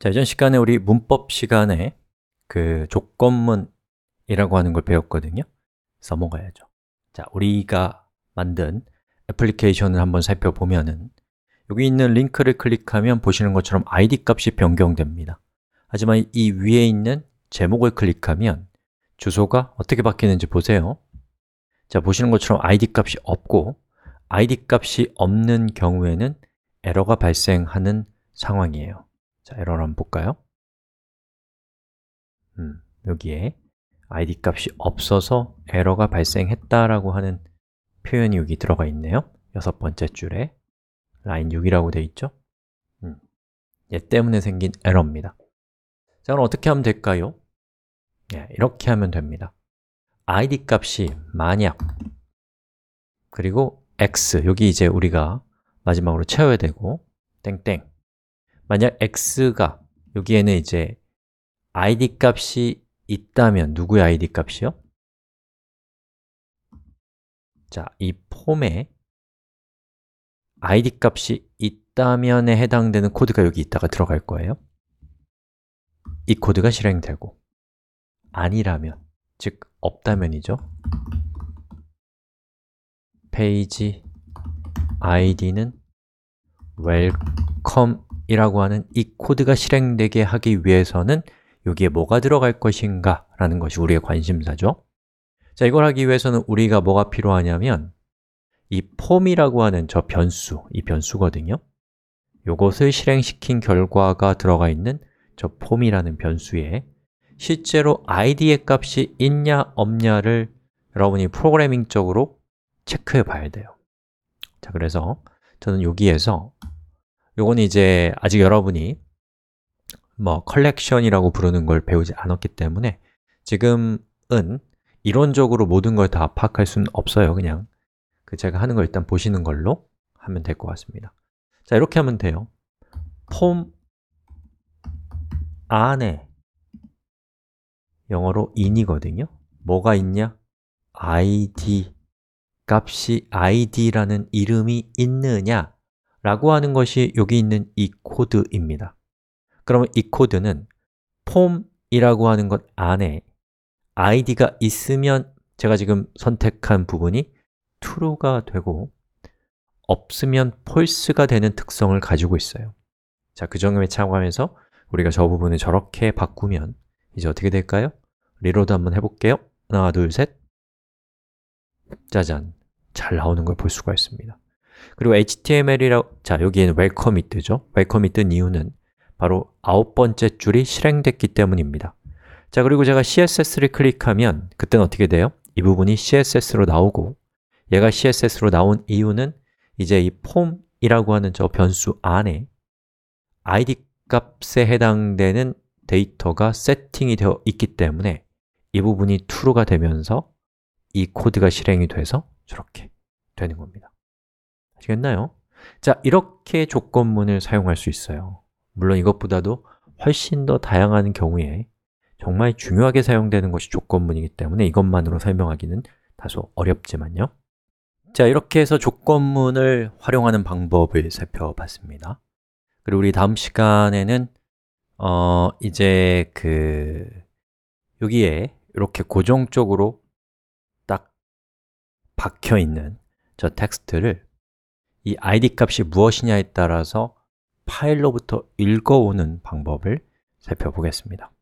자, 이전 시간에 우리 문법 시간에 그 조건문이라고 하는 걸 배웠거든요 써먹어야죠 자, 우리가 만든 애플리케이션을 한번 살펴보면은 여기 있는 링크를 클릭하면 보시는 것처럼 id 값이 변경됩니다 하지만 이 위에 있는 제목을 클릭하면 주소가 어떻게 바뀌는지 보세요 자, 보시는 것처럼 id 값이 없고 id 값이 없는 경우에는 에러가 발생하는 상황이에요 자, 에러를 한번 볼까요? 음, 여기에 id 값이 없어서 에러가 발생했다라고 하는 표현이 여기 들어가 있네요. 여섯 번째 줄에 라인 6이라고 되어 있죠? 음, 얘 때문에 생긴 에러입니다. 자, 그럼 어떻게 하면 될까요? 예, 이렇게 하면 됩니다. id 값이 만약 그리고 x 여기 이제 우리가 마지막으로 채워야 되고 땡땡 만약 x가 여기에는 이제 id 값이 있다면 누구의 id 값이요? 자, 이 폼에 id 값이 있다면에 해당되는 코드가 여기 있다가 들어갈 거예요 이 코드가 실행되고 아니라면, 즉 없다면이죠 페이지 id는 welcome 이라고 하는 이 코드가 실행되게 하기 위해서는 여기에 뭐가 들어갈 것인가 라는 것이 우리의 관심사죠 자, 이걸 하기 위해서는 우리가 뭐가 필요하냐면 이 폼이라고 하는 저 변수, 이 변수거든요 이것을 실행시킨 결과가 들어가 있는 저 폼이라는 변수에 실제로 id의 값이 있냐 없냐를 여러분이 프로그래밍적으로 체크해 봐야 돼요 자, 그래서 저는 여기에서 요건 이제 아직 여러분이 뭐 컬렉션이라고 부르는 걸 배우지 않았기 때문에 지금은 이론적으로 모든 걸 다 파악할 수는 없어요 그냥 그 제가 하는 걸 일단 보시는 걸로 하면 될 것 같습니다 자 이렇게 하면 돼요 폼 안에 영어로 in이거든요 뭐가 있냐? id 값이 id라는 이름이 있느냐 라고 하는 것이 여기 있는 이 코드입니다 그러면 이 코드는 폼이라고 하는 것 안에 id가 있으면 제가 지금 선택한 부분이 true가 되고 없으면 false가 되는 특성을 가지고 있어요 자, 그 점에 참고하면서 우리가 저 부분을 저렇게 바꾸면 이제 어떻게 될까요? 리로드 한번 해볼게요 하나, 둘, 셋 짜잔, 잘 나오는 걸 볼 수가 있습니다 그리고 HTML이라고, 자, 여기에는 웰컴이 뜨죠? 웰컴이 뜬 이유는 바로 아홉 번째 줄이 실행됐기 때문입니다 자, 그리고 제가 CSS를 클릭하면 그때는 어떻게 돼요? 이 부분이 CSS로 나오고 얘가 CSS로 나온 이유는 이제 이 폼이라고 하는 저 변수 안에 id 값에 해당되는 데이터가 세팅이 되어 있기 때문에 이 부분이 true가 되면서 이 코드가 실행이 돼서 저렇게 되는 겁니다 아겠나요 자, 이렇게 조건문을 사용할 수 있어요 물론 이것보다도 훨씬 더 다양한 경우에 정말 중요하게 사용되는 것이 조건문이기 때문에 이것만으로 설명하기는 다소 어렵지만요 자, 이렇게 해서 조건문을 활용하는 방법을 살펴봤습니다 그리고 우리 다음 시간에는 어, 이제 그 여기에 이렇게 고정적으로 딱 박혀 있는 저 텍스트를 이 id 값이 무엇이냐에 따라서 파일로부터 읽어오는 방법을 살펴보겠습니다